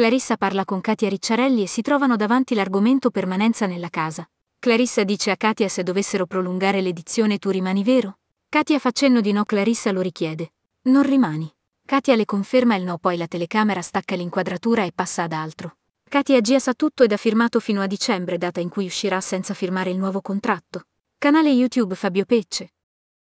Clarissa parla con Katia Ricciarelli e si trovano davanti l'argomento permanenza nella casa. Clarissa dice a Katia se dovessero prolungare l'edizione tu rimani vero? Katia facendo di no Clarissa lo richiede. Non rimani. Katia le conferma il no poi la telecamera stacca l'inquadratura e passa ad altro. Katia Gia sa tutto ed ha firmato fino a dicembre data in cui uscirà senza firmare il nuovo contratto. Canale YouTube Fabio Pecce.